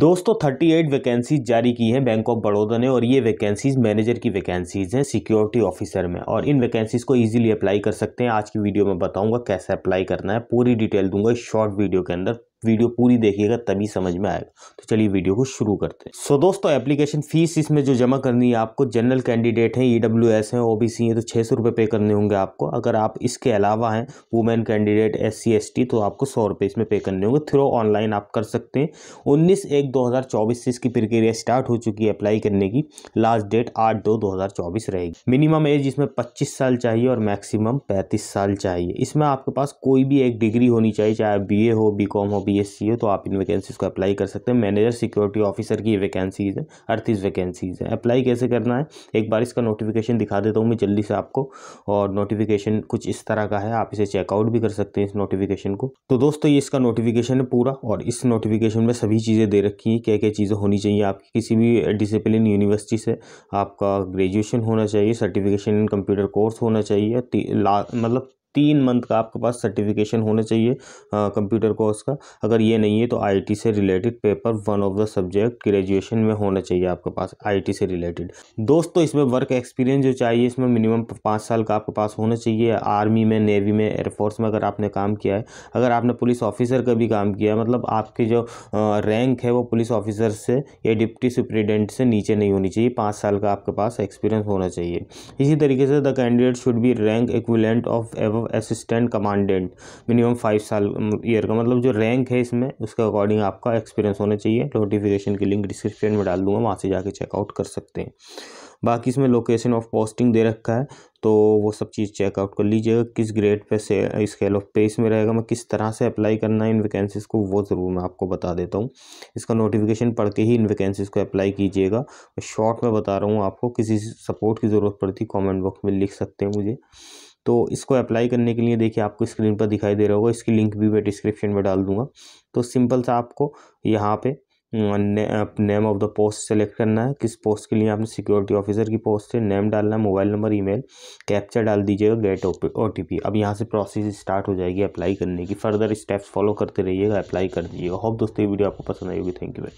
दोस्तों 38 वैकेंसीज जारी की हैं बैंक ऑफ बड़ौदा ने और ये वैकेंसीज मैनेजर की वैकेंसीज हैं सिक्योरिटी ऑफिसर में और इन वैकेंसीज को इजीली अप्लाई कर सकते हैं आज की वीडियो में बताऊंगा कैसे अप्लाई करना है पूरी डिटेल दूंगा इस शॉर्ट वीडियो के अंदर वीडियो पूरी देखिएगा तभी समझ में आएगा तो चलिए वीडियो को शुरू करते हैं सो so, दोस्तों एप्लीकेशन फीस इसमें जो जमा करनी है आपको जनरल कैंडिडेट हैं ई डब्ल्यू एस हैं ओ बी सी हैं तो छः सौ रुपये पे करने होंगे आपको अगर आप इसके अलावा हैं women candidate S C S T तो आपको सौ रुपये इसमें पे करने होंगे थ्रो ऑनलाइन आप कर सकते हैं उन्नीस एक दो हज़ार चौबीस से इसकी प्रक्रिया स्टार्ट हो चुकी है अप्लाई करने की लास्ट डेट आठ दो दो हज़ार चौबीस रहेगी मिनिमम एज इसमें पच्चीस साल चाहिए और मैक्सिमम पैंतीस साल चाहिए इसमें आपके पास कोई भी एक डिग्री होनी चाहिए चाहे बी ए हो बी कॉम हो बी चाहिए e सी तो आप इन वैकेंसीज़ को अप्लाई कर सकते हैं मैनेजर सिक्योरिटी ऑफिसर की वैकेंसीज़ है अड़तीस वैकेंसीज़ है अप्लाई कैसे करना है एक बार इसका नोटिफिकेशन दिखा देता हूँ मैं जल्दी से आपको और नोटिफिकेशन कुछ इस तरह का है आप इसे चेकआउट भी कर सकते हैं इस नोटिफिकेशन को तो दोस्तों ये इसका नोटिफिकेशन है पूरा और इस नोटिफिकेशन में सभी चीज़ें दे रखी हैं क्या क्या चीज़ें होनी चाहिए आपकी किसी भी डिसिप्लिन यूनिवर्सिटी से आपका ग्रेजुएशन होना चाहिए सर्टिफिकेशन इन कंप्यूटर कोर्स होना चाहिए मतलब तीन मंथ का आपके पास सर्टिफिकेशन होना चाहिए कंप्यूटर कोर्स का अगर ये नहीं है तो आईटी से related paper one of the subject graduation में होना चाहिए आपके पास आईटी से रिलेटेड दोस्तों इसमें वर्क एक्सपीरियंस जो चाहिए इसमें मिनिमम पाँच साल का आपके पास होना चाहिए आर्मी में नेवी में एयरफोर्स में अगर आपने काम किया है अगर आपने पुलिस ऑफिसर का भी काम किया है मतलब आपके जो रैंक है वो पुलिस ऑफिसर से या डिप्टी सुप्रिटेंडेंट से नीचे नहीं होनी चाहिए पाँच साल का आपके पास एक्सपीरियंस होना चाहिए इसी तरीके से the candidate should be rank equivalent of a assistant commandant minimum five साल ईयर का मतलब जो रैंक है इसमें उसके अकॉर्डिंग आपका एक्सपीरियंस होना चाहिए नोटिफिकेशन की लिंक डिस्क्रिप्शन में डाल दूँगा वहाँ से जाके चेकआउट कर सकते हैं बाकी इसमें लोकेशन ऑफ पोस्टिंग दे रखा है तो वो सब चीज़ चेकआउट कर लीजिएगा किस ग्रेड पे से स्केल ऑफ पे इसमें रहेगा मैं किस तरह से अप्लाई करना है इन वैकेंसीज़ को वो ज़रूर मैं आपको बता देता हूँ इसका नोटिफिकेशन पढ़ के ही इन वैकेंसीज़ को अप्लाई कीजिएगा मैं शॉर्ट में बता रहा हूँ आपको किसी सपोर्ट की ज़रूरत पड़ती कॉमेंट बॉक्स में लिख सकते हैं मुझे तो इसको अप्लाई करने के लिए देखिए आपको स्क्रीन पर दिखाई दे रहा होगा इसकी लिंक भी मैं डिस्क्रिप्शन में डाल दूंगा तो सिंपल सा आपको यहाँ पे name of the post select करना है किस पोस्ट के लिए आपने सिक्योरिटी ऑफिसर की पोस्ट है नेम डालना है मोबाइल नंबर ईमेल कैप्चर डाल दीजिएगा गेट ओ टी पी अब यहाँ से प्रोसेस स्टार्ट हो जाएगी अप्लाई करने की फर्दर स्टेप्स फॉलो करते रहिएगा अप्लाई कर दीजिएगा होप दोस्तों ये वीडियो आपको पसंद आएगी थैंक यू